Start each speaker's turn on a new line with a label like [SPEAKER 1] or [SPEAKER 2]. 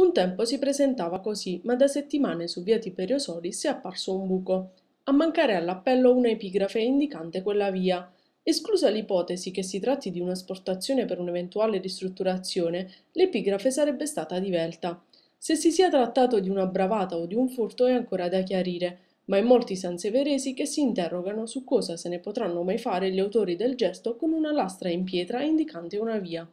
[SPEAKER 1] Un tempo si presentava così, ma da settimane su via Tiberio Solis è apparso un buco. A mancare all'appello una epigrafe indicante quella via. Esclusa l'ipotesi che si tratti di un'esportazione per un'eventuale ristrutturazione, l'epigrafe sarebbe stata divelta. Se si sia trattato di una bravata o di un furto è ancora da chiarire, ma è molti sanseveresi che si interrogano su cosa se ne potranno mai fare gli autori del gesto con una lastra in pietra indicante una via.